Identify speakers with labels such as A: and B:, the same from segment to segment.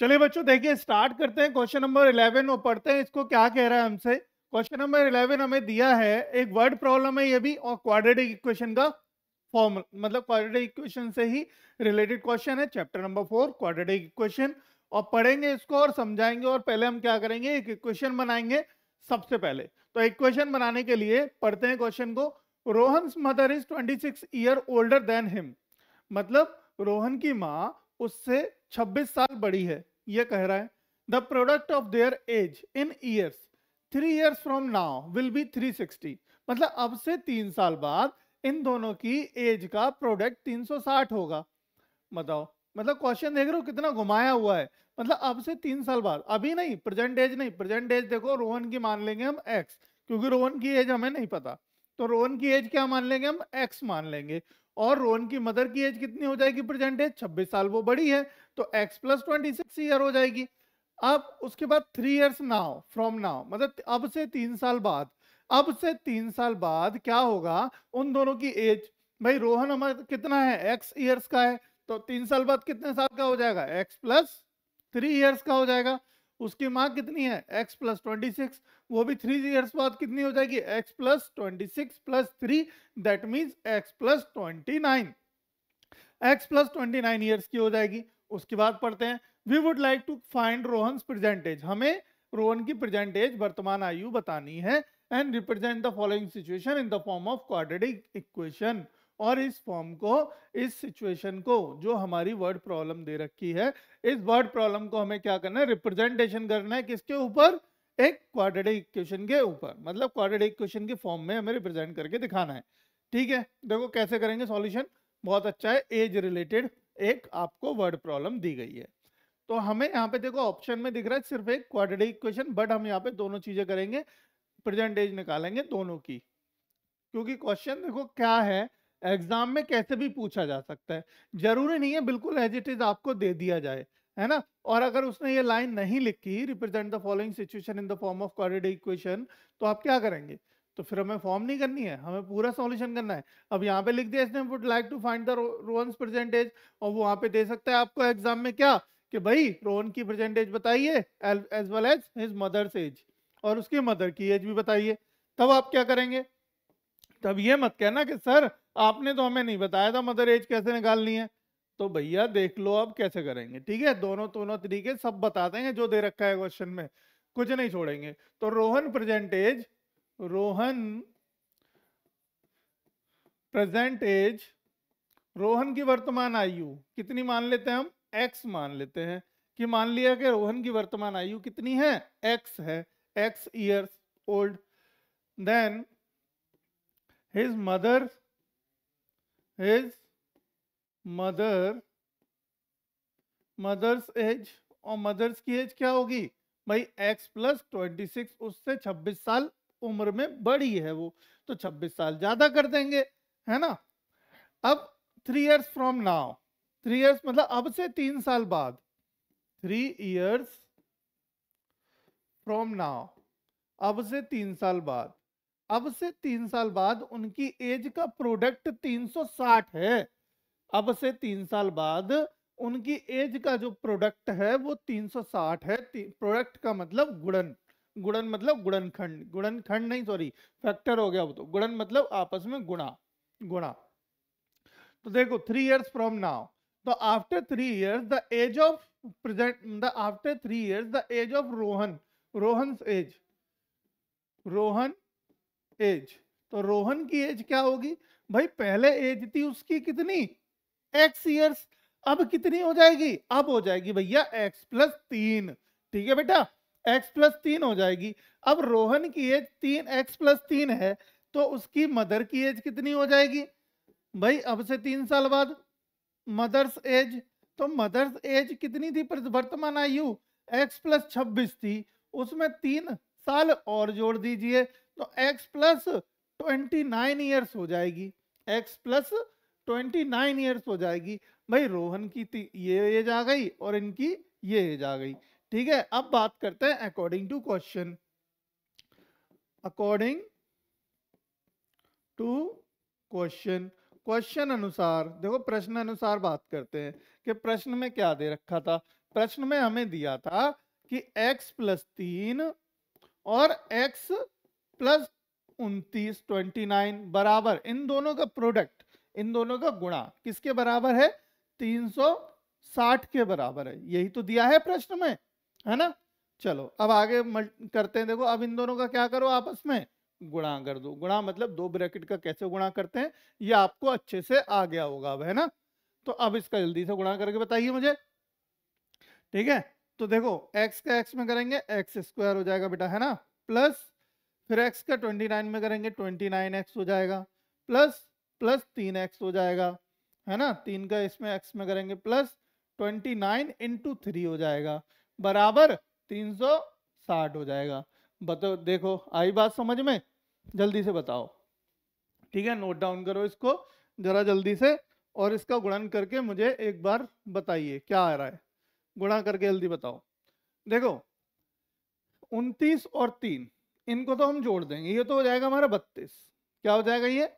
A: चलिए बच्चों देखिए स्टार्ट करते हैं क्वेश्चन नंबर इलेवन और पढ़ते हैं इसको क्या कह रहा है हमसे क्वेश्चन नंबर इलेवन हमें दिया है एक वर्ड प्रॉब्लम है ये भी और क्वाड्रेटिक इक्वेशन का फॉर्म मतलब क्वाड्रेटिक इक्वेशन से ही रिलेटेड क्वेश्चन है chapter number four quadratic equation और पढ़ेंगे इसको और समझाएंगे और पहले हम क्या करेंगे एक इक्वेशन बनाएंगे सबसे पहले तो इक्वेशन बनाने के लिए पढ़ते हैं क्वेश्चन को Rohan mother is twenty year older than him मतलब रोहन की माँ उससे 26 साल बड़ी है ये कह रहा है the product of their age in years three years from now will be 360 मतलब अब से तीन साल बाद इन दोनों की एज का प्रोडक्ट 360 होगा बताओ मतलब क्वेश्चन देख रहे हो कितना घुमाया हुआ है मतलब अब से तीन साल बाद अभी नहीं प्रेजेंट एज नहीं प्रेजेंट एज देखो रोहन की मान लेंगे हम एक्स क्योंकि रोहन की एज हमें नहीं पता तो रोहन की एज क्या मान लेंगे हम एक्स मान लेंगे और रोहन की मदर की एज कितनी हो जाएगी प्रेजेंट एज छब्बीस साल वो बड़ी है तो x plus twenty six year हो जाएगी अब उसके बाद three years now from now मतलब अब से तीन साल बाद अब से तीन साल बाद क्या होगा उन दोनों की एज भाई रोहन हमारा तो कितना है एक्स ईयर्स का है तो तीन साल बाद कितने साल का हो जाएगा एक्स प्लस थ्री ईयर्स का हो जाएगा उसकी माँ कितनी है x प्लस ट्वेंटी सिक्स वो भी थ्री ईयर्स बाद कितनी हो जाएगी x plus twenty six plus three that means x plus twenty nine x plus twenty nine years की हो जाएगी उसके बाद पढ़ते हैं we would like to find Rohan present age हमें रोहन की प्रेजेंटेज वर्तमान आयु बतानी है and represent the following situation in the form of quadratic equation और इस फॉर्म को इस सिचुएशन को जो हमारी वर्ड प्रॉब्लम दे रखी है इस वर्ड प्रॉब्लम को हमें क्या करना है रिप्रेजेंटेशन करना है किसके ऊपर एक क्वाड्रेटिक इक्वेशन के ऊपर मतलब क्वाड्रेटिक इक्वेशन के फॉर्म में हमें रिप्रेजेंट करके दिखाना है ठीक है देखो कैसे करेंगे सॉल्यूशन बहुत अच्छा है एज रिलेटेड एक आपको वर्ड प्रॉब्लम दी गई है तो हमें यहाँ पे देखो ऑप्शन में दिख रहा है सिर्फ एक क्वाड्रेटिक इक्वेशन बट हम यहाँ पे दोनों चीजें करेंगे प्रेजेंट एज निकालेंगे दोनों की क्योंकि क्वेश्चन देखो क्या है एग्जाम में कैसे भी पूछा जा सकता है जरूरी नहीं है बिल्कुल एज इट इज आपको दे दिया जाए है ना और अगर उसने ये लाइन नहीं लिखी represent the following situation in the form of quadratic equation तो आप क्या करेंगे तो फिर हमें फॉर्म नहीं करनी है हमें पूरा सॉल्यूशन करना है अब यहाँ पे लिख दिया इसने would like to find the Rohan percentage और वो वहाँ पे दे सकता है आपको एग्जाम में क्या कि भाई रोहन की परसेंटेज बताइए as well as his mother's age और उसकी मदर की एज भी बताइए तब आप क्या करेंगे तब ये मत कहना कि सर आपने तो हमें नहीं बताया था मदर एज कैसे निकालनी है तो भैया देख लो अब कैसे करेंगे ठीक है दोनों दोनों तरीके सब बता देंगे जो दे रखा है क्वेश्चन में कुछ नहीं छोड़ेंगे तो Rohan present age Rohan present age Rohan की वर्तमान आयु कितनी मान लेते हैं हम एक्स मान लेते हैं कि मान लिया कि रोहन की वर्तमान आयु कितनी है एक्स है x years old then his mother his mother mother's age और मदर्स की एज क्या होगी भाई x प्लस ट्वेंटी सिक्स उससे छब्बीस साल उम्र में बड़ी है वो तो छब्बीस साल ज्यादा कर देंगे है ना अब three years from now three years मतलब अब से तीन साल बाद थ्री ईयर्स फ्रॉम नाउ अब से तीन साल बाद अब से तीन साल बाद उनकी एज का प्रोडक्ट 360 है अब से तीन साल बाद उनकी एज का जो प्रोडक्ट है वो 360 है प्रोडक्ट का मतलब गुड़न गुड़न मतलब गुड़न खंड गुड़न खंड नहीं सॉरी फैक्टर हो गया वो तो गुड़न मतलब आपस में गुणा गुणा तो देखो थ्री इयर्स फ्रॉम नाउ तो after three years the age of present the after three years the age of Rohan Rohan age Rohan age तो रोहन की एज क्या होगी भाई पहले एज थी उसकी कितनी एक्स ईयर्स अब कितनी हो जाएगी अब हो जाएगी भैया एक्स प्लस तीन ठीक है बेटा एक्स प्लस तीन हो जाएगी अब रोहन की एज तीन एक्स प्लस तीन है तो उसकी मदर की एज कितनी हो जाएगी भाई अब से तीन साल बाद मदर्स एज तो मदर्स एज कितनी थी वर्तमान आयु एक्स प्लस छब्बीस थी उसमें तीन साल और जोड़ दीजिए तो x plus twenty nine years हो जाएगी x plus twenty nine years हो जाएगी भाई रोहन की ये एज आ गई और इनकी ये एज आ गई ठीक है अब बात करते हैं according to question according to question question अनुसार देखो प्रश्न अनुसार बात करते हैं कि प्रश्न में क्या दे रखा था प्रश्न में हमें दिया था कि x प्लस तीन और x प्लस उनतीस ट्वेंटी नाइन बराबर इन दोनों का प्रोडक्ट इन दोनों का गुणा किसके बराबर है तीन सौ साठ के बराबर है यही तो दिया है प्रश्न में है ना चलो अब आगे करते हैं देखो अब इन दोनों का क्या करो आपस में गुणा कर दो गुणा मतलब दो ब्रैकेट का कैसे गुणा करते हैं ये आपको अच्छे से आ गया होगा अब है ना तो अब इसका जल्दी से गुणा करके बताइए मुझे ठीक है तो देखो x का x में करेंगे एक्स स्क्वायर हो जाएगा बेटा है ना प्लस फिर एक्स का ट्वेंटी नाइन में करेंगे ट्वेंटी नाइन एक्स हो जाएगा प्लस प्लस तीन एक्स हो जाएगा है ना तीन का इसमें एक्स में करेंगे plus twenty nine into three हो जाएगा बराबर तीन सौ साठ हो जाएगा बताओ देखो आई बात समझ में जल्दी से बताओ ठीक है नोट डाउन करो इसको जरा जल्दी से और इसका गुणन करके मुझे एक बार बताइए क्या आ रहा है गुणा करके जल्दी बताओ देखो उनतीस और तीन इनको तो हम जोड़ देंगे ये तो हो जाएगा हमारा बत्तीस क्या हो जाएगा ये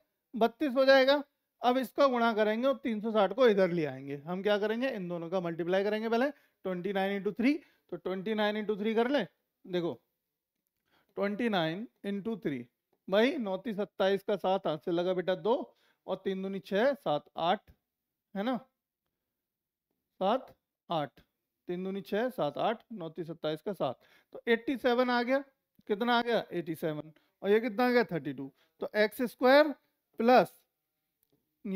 A: बत्तीस हो जाएगा अब इसका गुणा करेंगे और 360 को इधर ले आएंगे हम क्या करेंगे इन दोनों का मल्टीप्लाई करेंगे पहले 29 नाइन इंटू थ्री तो 29 नाइन इंटू थ्री कर ले देखो 29 नाइन इंटू थ्री भाई नौती सत्ताईस का सात हाथ से लगा बेटा दो और तीन दूनी छः सात आठ है ना सात आठ तीन दूनी छः सात आठ नौती सत्ताईस का सात तो सेवन आ गया कितना आ गया 87 और ये कितना आ गया 32 तो एक्स स्क्वायर प्लस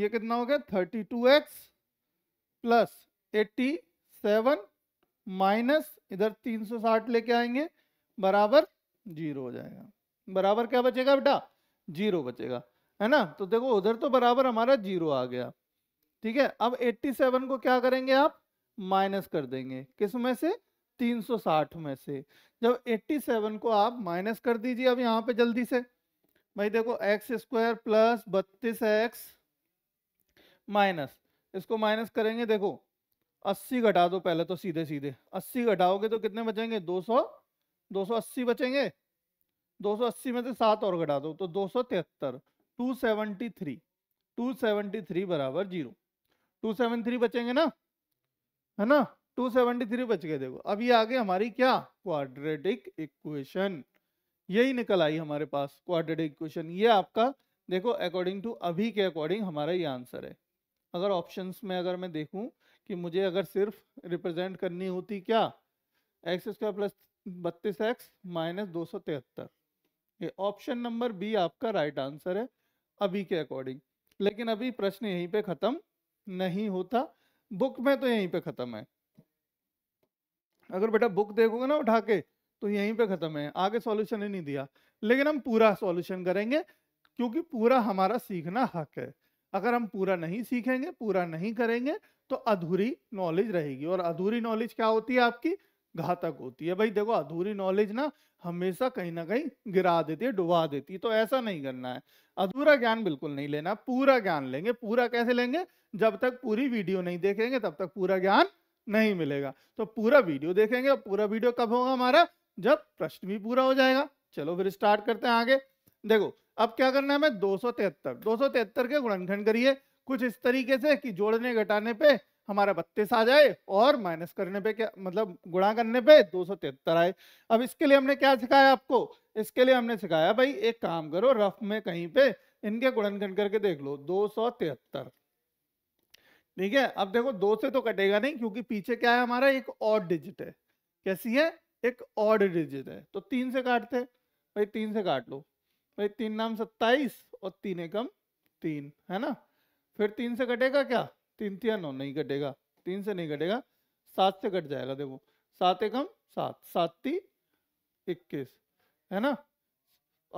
A: ये कितना हो गया 32x प्लस 87 माइनस इधर 360 लेके आएंगे बराबर जीरो हो जाएगा बराबर क्या बचेगा बेटा जीरो बचेगा है ना तो देखो उधर तो बराबर हमारा जीरो आ गया ठीक है अब 87 को क्या करेंगे आप माइनस कर देंगे किस में से 360 में से जब 87 को आप माइनस कर दीजिए अब यहाँ पे जल्दी से भाई देखो एक्स स्क्वायर प्लस बत्तीस एक्स माइनस इसको माइनस करेंगे देखो 80 घटा दो पहले तो सीधे सीधे 80 घटाओगे तो कितने बचेंगे 200 280 बचेंगे 280 में से सात और घटा दो तो दो सौ तिहत्तर two seventy three two seventy three बराबर जीरो टू सेवन थ्री बचेंगे ना है ना 273 बच गए देखो अब ये आ गए हमारी क्या क्वाड्रेटिक इक्वेशन यही निकल आई हमारे पास क्वाड्रेटिक इक्वेशन ये आपका देखो अकॉर्डिंग टू अभी के अकॉर्डिंग हमारा ये आंसर है अगर ऑप्शंस में अगर मैं देखूं कि मुझे अगर सिर्फ रिप्रेजेंट करनी होती क्या एक्स स्क्वायर प्लस बत्तीस एक्स माइनस दो सौ तिहत्तर ये ऑप्शन नंबर बी आपका राइट आंसर है अभी के अकॉर्डिंग लेकिन अभी प्रश्न यहीं पे ख़त्म नहीं होता बुक में तो यहीं पे ख़त्म है अगर बेटा बुक देखोगे ना उठा के तो यहीं पे खत्म है आगे सॉल्यूशन ही नहीं दिया लेकिन हम पूरा सॉल्यूशन करेंगे क्योंकि पूरा हमारा सीखना हक है अगर हम पूरा नहीं सीखेंगे पूरा नहीं करेंगे तो अधूरी नॉलेज रहेगी और अधूरी नॉलेज क्या होती है आपकी घातक होती है भाई देखो अधूरी नॉलेज ना हमेशा कहीं ना कहीं गिरा देती है डुबा देती है तो ऐसा नहीं करना है अधूरा ज्ञान बिल्कुल नहीं लेना पूरा ज्ञान लेंगे पूरा कैसे लेंगे जब तक पूरी वीडियो नहीं देखेंगे तब तक पूरा ज्ञान नहीं मिलेगा तो पूरा वीडियो देखेंगे और पूरा वीडियो कब होगा हमारा जब प्रश्न भी पूरा हो जाएगा चलो फिर स्टार्ट करते हैं आगे देखो अब क्या करना है हमें दो सौ तिहत्तर के गुणनखंड करिए कुछ इस तरीके से कि जोड़ने घटाने पे हमारा बत्तीस आ जाए और माइनस करने पे क्या मतलब गुणा करने पे दो सौ तिहत्तर आए अब इसके लिए हमने क्या सिखाया आपको इसके लिए हमने सिखाया भाई एक काम करो रफ में कहीं पे इनके गुणनखंड करके देख लो दो सौ तिहत्तर ठीक है अब देखो दो से तो कटेगा नहीं क्योंकि पीछे क्या है हमारा एक और डिजिट है कैसी है एक और डिजिट है तो तीन से काटते भाई तीन से काट लो भाई तीन नाम सत्ताईस और तीन एकम तीन है ना फिर तीन से कटेगा क्या तीन तीन नौ नहीं कटेगा तीन से नहीं कटेगा सात से कट जाएगा देखो सात एकम सात सात ती इक्कीस है ना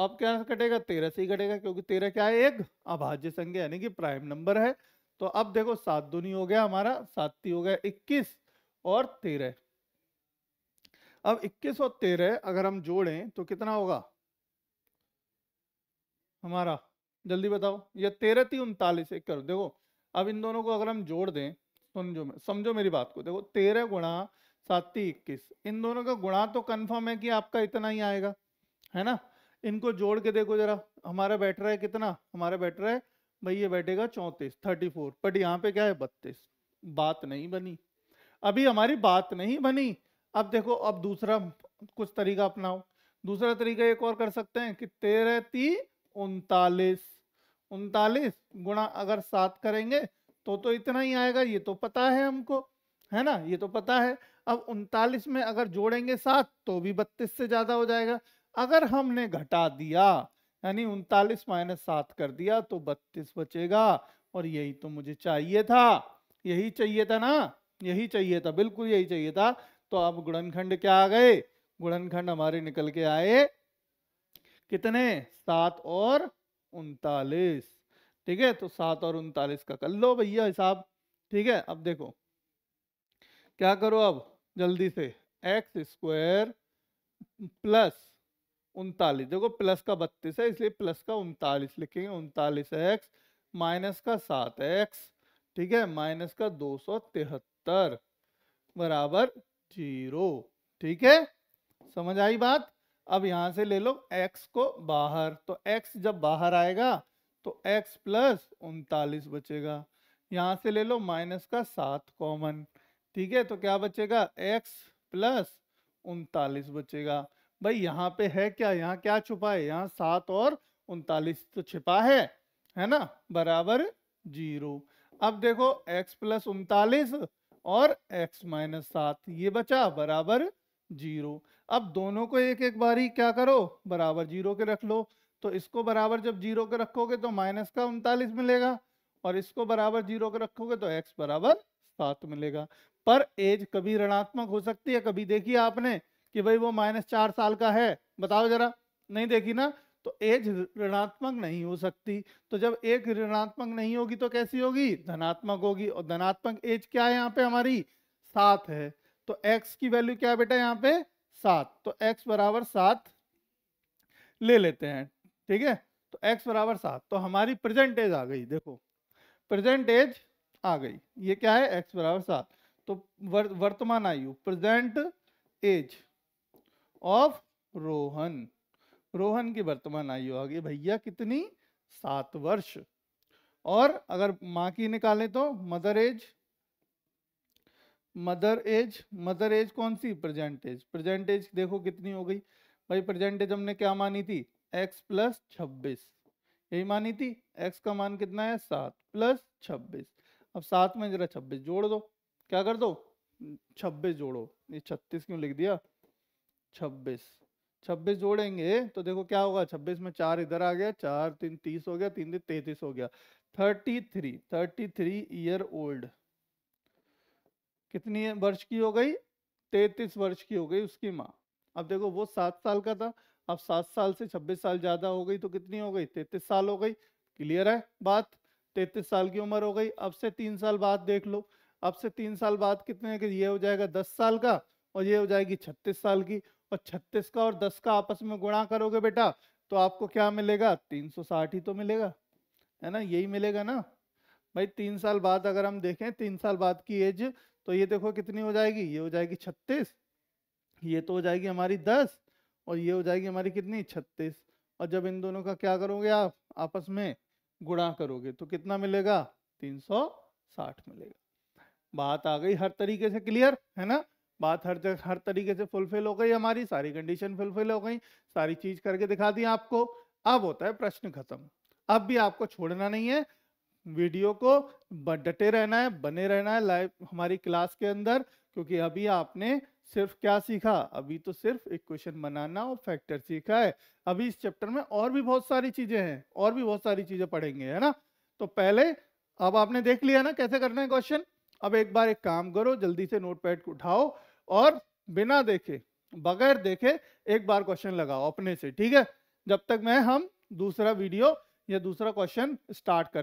A: अब क्या कटेगा तेरह से ही कटेगा क्योंकि तेरह क्या है एक अभाज्य संख्या यानी कि प्राइम नंबर है तो अब देखो सात दुनी हो गया हमारा सात हो गया इक्कीस और तेरह अब इक्कीस और तेरह अगर हम जोड़ें तो कितना होगा हमारा जल्दी बताओ ये तेरह थी उनतालीस एक करो देखो अब इन दोनों को अगर हम जोड़ दें समझो समझो मेरी बात को देखो तेरह गुणा ती इक्कीस इन दोनों का गुणा तो कन्फर्म है कि आपका इतना ही आएगा है ना इनको जोड़ के देखो जरा हमारा बैठ रहा है कितना हमारा बैठ रहा है भाई ये बैठेगा चौंतीस थर्टी फोर बट यहाँ पे क्या है बत्तीस बात नहीं बनी अभी हमारी बात नहीं बनी अब देखो अब दूसरा कुछ तरीका अपनाओ दूसरा तरीका एक और कर सकते हैं कि तेरह ती उनतालीस उनतालीस गुणा अगर सात करेंगे तो तो इतना ही आएगा ये तो पता है हमको है ना ये तो पता है अब उनतालीस में अगर जोड़ेंगे सात तो भी बत्तीस से ज्यादा हो जाएगा अगर हमने घटा दिया यानी उनतालीस माइनस सात कर दिया तो बत्तीस बचेगा और यही तो मुझे चाहिए था यही चाहिए था ना यही चाहिए था बिल्कुल यही चाहिए था तो अब गुणनखंड क्या आ गए गुणनखंड हमारे निकल के आए कितने सात और उनतालीस ठीक है तो सात और उनतालीस का कर लो भैया हिसाब ठीक है अब देखो क्या करो अब जल्दी से एक्स स्क्वायर प्लस उनतालीस देखो प्लस का बत्तीस है इसलिए प्लस का उनतालीस लिखेंगे उनतालीस एक्स माइनस का सात एक्स ठीक है माइनस का दो सौ तिहत्तर बराबर जीरो ठीक है समझ आई बात अब यहां से ले लो x को बाहर तो x जब बाहर आएगा तो x प्लस उनतालीस बचेगा यहां से ले लो माइनस का सात कॉमन ठीक है तो क्या बचेगा x प्लस उनतालीस बचेगा भाई यहाँ पे है क्या यहाँ क्या छुपा है यहाँ सात और उनतालीस तो छिपा है है ना बराबर जीरो अब देखो x प्लस उनतालीस और x माइनस सात ये बचा बराबर जीरो अब दोनों को एक एक बारी क्या करो बराबर जीरो के रख लो तो इसको बराबर जब जीरो के रखोगे तो माइनस का उनतालीस मिलेगा और इसको बराबर जीरो के रखोगे तो एक्स बराबर सात मिलेगा पर एज कभी ऋणात्मक हो सकती है कभी देखिए आपने कि भाई वो माइनस चार साल का है बताओ जरा नहीं देखी ना तो एज ऋणात्मक नहीं हो सकती तो जब एक ऋणात्मक नहीं होगी तो कैसी होगी धनात्मक होगी और धनात्मक एज क्या है यहाँ पे हमारी सात है तो एक्स की वैल्यू क्या बेटा यहाँ पे सात तो एक्स बराबर सात ले लेते हैं ठीक है तो एक्स बराबर सात तो हमारी प्रेजेंट एज आ गई देखो प्रेजेंट एज आ गई ये क्या है एक्स बराबर सात तो वर्तमान आयु present age of Rohan Rohan की वर्तमान आयु आ गई भैया कितनी सात वर्ष और अगर माँ की निकालें तो mother age mother age mother age कौन सी प्रेजेंट एज प्रेजेंट एज देखो कितनी हो गई भाई प्रेजेंट एज हमने क्या मानी थी एक्स प्लस छब्बीस यही मानी थी एक्स का मान कितना है सात प्लस छब्बीस अब सात में जरा छब्बीस जोड़ दो क्या कर दो छब्बीस जोड़ो ये छत्तीस क्यों लिख दिया छब्बीस छब्बीस जोड़ेंगे तो देखो क्या होगा छब्बीस में चार इधर आ गया चार तीन तीस हो गया तीन दिन तैतीस हो गया thirty three thirty three year old कितनी वर्ष की हो गई तैतीस वर्ष की हो गई उसकी माँ अब देखो वो सात साल का था अब सात साल से छब्बीस साल ज्यादा हो गई तो कितनी हो गई तैतीस साल हो गई क्लियर है बात तैतीस साल की उम्र हो गई अब से तीन साल बाद देख लो अब से तीन साल बाद कितने ये हो जाएगा दस साल का और ये हो जाएगी छत्तीस साल की और तो छत्तीस का और दस का आपस में गुणा करोगे बेटा तो आपको क्या मिलेगा तीन सौ साठ ही तो मिलेगा है ना यही मिलेगा ना भाई तीन साल बाद अगर हम देखें तीन साल बाद की एज तो ये देखो कितनी हो जाएगी ये हो जाएगी छत्तीस ये तो हो जाएगी हमारी दस और ये हो जाएगी हमारी कितनी छत्तीस और जब इन दोनों का क्या करोगे आप आपस में गुणा करोगे तो कितना मिलेगा तीन सौ साठ मिलेगा बात आ गई हर तरीके से क्लियर है ना बात हर जगह हर तरीके से फुलफिल हो गई हमारी सारी कंडीशन फुलफिल हो गई सारी चीज करके दिखा दी आपको अब होता है प्रश्न खत्म अब भी आपको छोड़ना नहीं है वीडियो को डटे रहना है बने रहना है लाइव हमारी क्लास के अंदर क्योंकि अभी आपने सिर्फ क्या सीखा अभी तो सिर्फ इक्वेशन बनाना और फैक्टर सीखा है अभी इस चैप्टर में और भी बहुत सारी चीजें हैं और भी बहुत सारी चीजें पढ़ेंगे है ना तो पहले अब आपने देख लिया ना कैसे करना है क्वेश्चन अब एक बार एक काम करो जल्दी से नोटपैड उठाओ और बिना देखे बगैर देखे एक बार क्वेश्चन लगाओ अपने से ठीक है जब तक मैं हम दूसरा वीडियो या दूसरा क्वेश्चन स्टार्ट करते